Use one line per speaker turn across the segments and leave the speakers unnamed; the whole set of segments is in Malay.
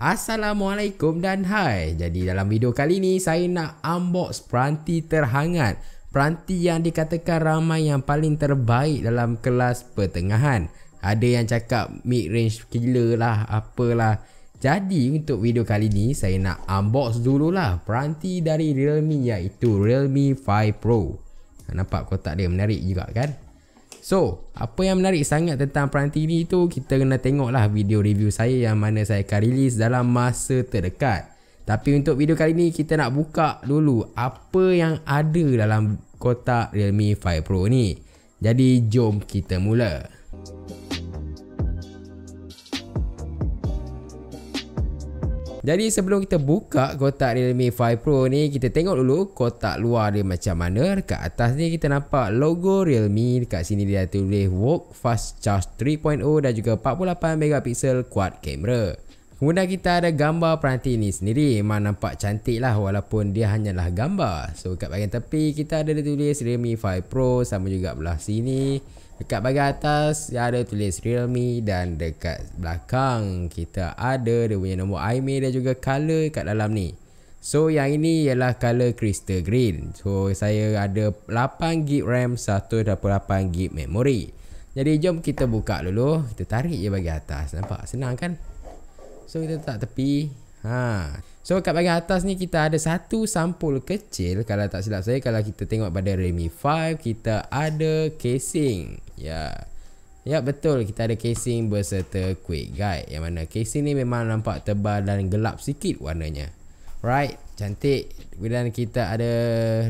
Assalamualaikum dan hai Jadi dalam video kali ni saya nak unbox peranti terhangat Peranti yang dikatakan ramai yang paling terbaik dalam kelas pertengahan Ada yang cakap mid range killer lah apalah Jadi untuk video kali ni saya nak unbox dululah peranti dari Realme iaitu Realme 5 Pro Nampak kotak dia menarik juga kan So, apa yang menarik sangat tentang peranti ini tu kita kena tengoklah video review saya yang mana saya akan rilis dalam masa terdekat. Tapi untuk video kali ini kita nak buka dulu apa yang ada dalam kotak Realme 5 Pro ni. Jadi jom kita mula. Jadi sebelum kita buka kotak Realme 5 Pro ni Kita tengok dulu kotak luar dia macam mana Dekat atas ni kita nampak logo Realme Dekat sini dia tulis Work Fast Charge 3.0 Dan juga 48MP Quad Camera Kemudian kita ada gambar peranti ni sendiri Memang nampak cantik lah walaupun dia hanyalah gambar So kat bagian tepi kita ada tulis Realme 5 Pro Sama juga belah sini Dekat bahagian atas dia ada tulis Realme dan dekat belakang kita ada dia punya nombor IMEI dan juga color kat dalam ni. So yang ini ialah color crystal green. So saya ada 8GB RAM 128GB memory. Jadi jom kita buka dulu. Kita tarik je bahagian atas. Nampak senang kan? So kita tak tepi. Haa. So kat bahagian atas ni kita ada satu sampul kecil kalau tak silap saya kalau kita tengok pada Redmi 5 kita ada casing. Ya. Ya betul kita ada casing berserta quick guide yang mana casing ni memang nampak tebal dan gelap sikit warnanya. Right, cantik. Dan kita ada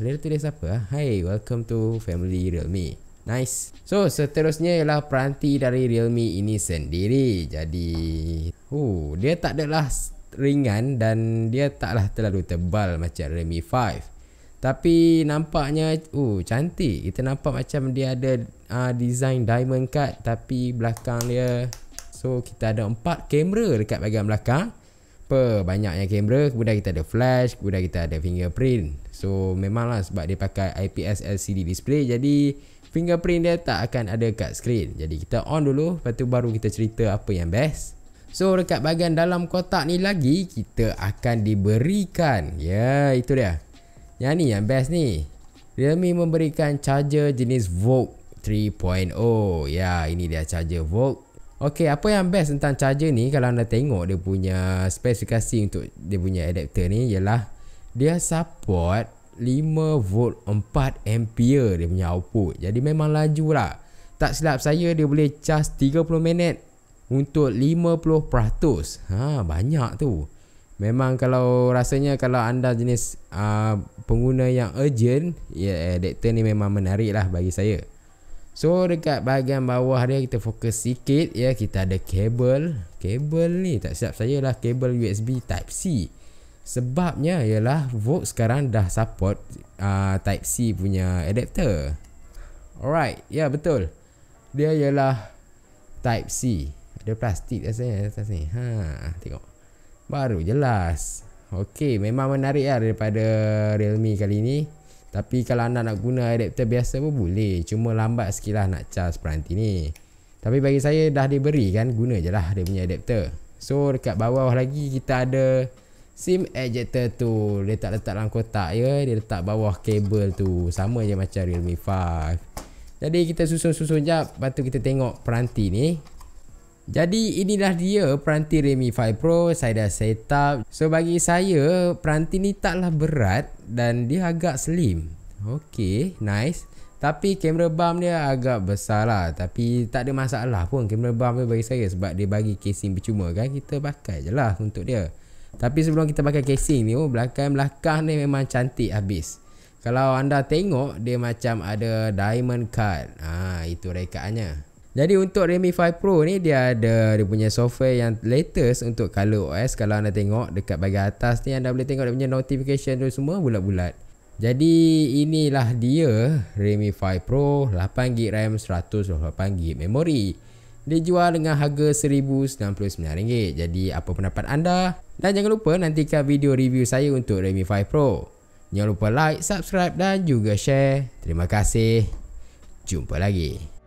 real tu dia Hai, ah? welcome to family Realme. Nice. So, seterusnya ialah peranti dari Realme ini sendiri. Jadi, uh, dia tak adalah ringan dan dia taklah terlalu tebal macam Redmi 5. Tapi nampaknya uh cantik. Kita nampak macam dia ada uh, design diamond card tapi belakang dia so kita ada empat kamera dekat bahagian belakang. Apa banyaknya kamera, kemudian kita ada flash, kemudian kita ada fingerprint. So memanglah sebab dia pakai IPS LCD display jadi fingerprint dia tak akan ada kat skrin. Jadi kita on dulu lepas tu baru kita cerita apa yang best. So dekat bahagian dalam kotak ni lagi kita akan diberikan. Ya, yeah, itu dia. Yang ni yang best ni. Realme memberikan charger jenis Volt 3.0. Ya, yeah, ini dia charger Volt. Okey, apa yang best tentang charger ni kalau anda tengok dia punya spesifikasi untuk dia punya adapter ni ialah dia support 5 volt 4 ampere dia punya output. Jadi memang laju lah. Tak silap saya dia boleh charge 30 minit untuk 50%. Ha banyak tu. Memang kalau rasanya kalau anda jenis uh, pengguna yang urgent, ya yeah, adapter ni memang menarik lah bagi saya. So dekat bahagian bawah dia kita fokus sikit ya yeah, kita ada kabel. Kabel ni tak siap saya lah kabel USB type C. Sebabnya ialah Vox sekarang dah support uh, type C punya adapter. Alright, ya yeah, betul. Dia ialah type C. Ada plastik rasa ni atas ni. Ha, tengok. Baru jelas. Okey, memang menarik lah daripada Realme kali ni. Tapi kalau anda nak guna adapter biasa pun boleh. Cuma lambat sikit lah nak charge peranti ni. Tapi bagi saya dah diberi kan, guna je lah dia punya adapter. So dekat bawah lagi kita ada SIM ejector tu Dia tak letak dalam kotak ya Dia letak bawah kabel tu Sama je macam Realme 5 Jadi kita susun-susun jap Lepas kita tengok peranti ni jadi inilah dia peranti Redmi 5 Pro Saya dah set up So bagi saya peranti ni taklah berat Dan dia agak slim Okey, nice Tapi kamera bump dia agak besar lah Tapi tak ada masalah pun kamera bump dia bagi saya Sebab dia bagi casing percuma kan Kita pakai je lah untuk dia Tapi sebelum kita pakai casing ni oh, Belakang-belakang ni memang cantik habis kalau anda tengok dia macam ada diamond card. ha, itu rekaannya. Jadi untuk Redmi 5 Pro ni dia ada dia punya software yang latest untuk color OS kalau anda tengok dekat bahagian atas ni anda boleh tengok dia punya notification tu semua bulat-bulat. Jadi inilah dia Redmi 5 Pro 8GB RAM 128GB memory. Dijual dengan harga RM1099. Jadi apa pendapat anda? Dan jangan lupa nantikan video review saya untuk Redmi 5 Pro. Jangan lupa like, subscribe dan juga share. Terima kasih. Jumpa lagi.